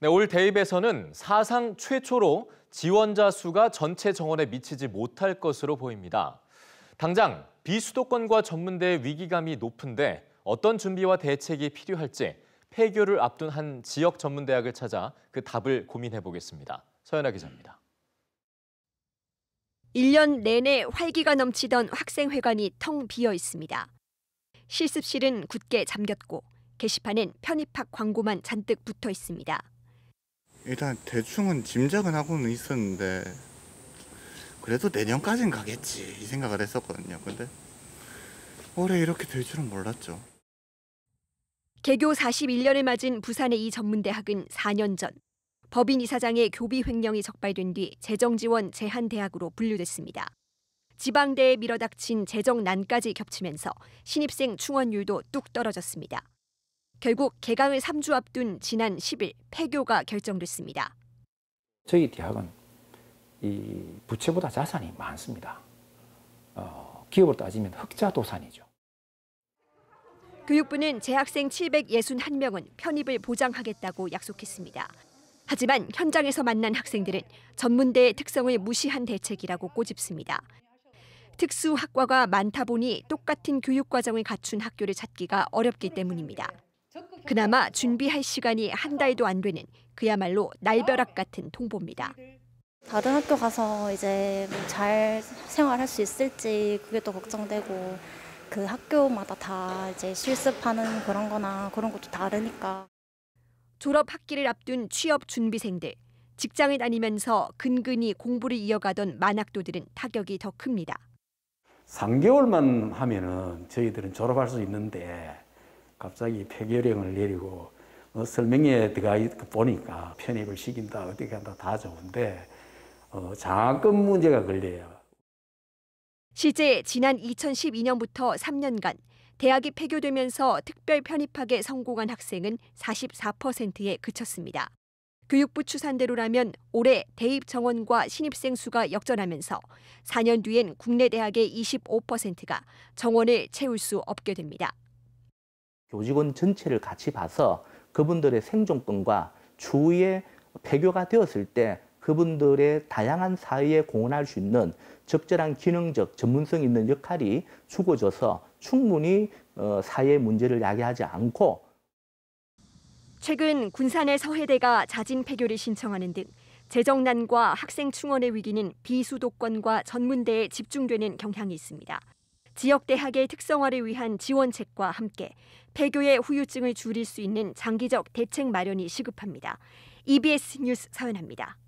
네, 올 대입에서는 사상 최초로 지원자 수가 전체 정원에 미치지 못할 것으로 보입니다. 당장 비수도권과 전문대의 위기감이 높은데 어떤 준비와 대책이 필요할지 폐교를 앞둔 한 지역 전문대학을 찾아 그 답을 고민해 보겠습니다. 서연아 기자입니다. 1년 내내 활기가 넘치던 학생회관이 텅 비어 있습니다. 실습실은 굳게 잠겼고 게시판엔 편입학 광고만 잔뜩 붙어 있습니다. 일단 대충은 짐작은 하고는 있었는데 그래도 내년까진 가겠지 이 생각을 했었거든요 근데 올해 이렇게 될 줄은 몰랐죠 개교 41년을 맞은 부산의 이 전문대학은 4년 전 법인 이사장의 교비 횡령이 적발된 뒤 재정 지원 제한 대학으로 분류됐습니다. 지방대에 밀어닥친 재정 난까지 겹치면서 신입생 충원율도 뚝 떨어졌습니다. 결국 개강을 3주 앞둔 지난 10일 폐교가 결정됐습니다. 저희 대학은 이 부채보다 자산이 많습니다. 어, 기업으 따지면 흑자 도산이죠. 교육부는 재학생 761명은 편입을 보장하겠다고 약속했습니다. 하지만 현장에서 만난 학생들은 전문대의 특성을 무시한 대책이라고 꼬집습니다. 특수학과가 많다 보니 똑같은 교육과정을 갖춘 학교를 찾기가 어렵기 때문입니다. 그나마 준비할 시간이 한 달도 안 되는 그야말로 날벼락 같은 통보입니다. 다른 학교 가서 이제 뭐 잘 생활할 수 있을지 그게 또 걱정되고 그 학교마다 다 이제 실습하는 그런 거나 그런 것도 다르니까. 졸업 학기를 앞둔 취업 준비생들, 직장을 다니면서 근근히 공부를 이어가던 만학도들은 타격이 더 큽니다. 3개월만 하면은 저희들은 졸업할 수 있는데 갑자기 폐결령을 내리고 어, 설명에 들어가 보니까 편입을 시킨다 어떻게 한다 다 좋은데 어, 장학금 문제가 걸려요. 실제 지난 2012년부터 3년간 대학이 폐교되면서 특별 편입학에 성공한 학생은 44%에 그쳤습니다. 교육부 추산대로라면 올해 대입 정원과 신입생 수가 역전하면서 4년 뒤엔 국내 대학의 25%가 정원을 채울 수 없게 됩니다. 교직원 전체를 같이 봐서 그분들의 생존권과 주위의 배교가 되었을 때 그분들의 다양한 사회에 공헌할 수 있는 적절한 기능적 전문성 있는 역할이 주어져서 충분히 어, 사회 문제를 야기하지 않고 최근 군산의 서해대가 자진 폐교를 신청하는 등 재정난과 학생 충원의 위기는 비수도권과 전문대에 집중되는 경향이 있습니다. 지역 대학의 특성화를 위한 지원책과 함께 폐교의 후유증을 줄일 수 있는 장기적 대책 마련이 시급합니다. EBS 뉴스 사연합니다.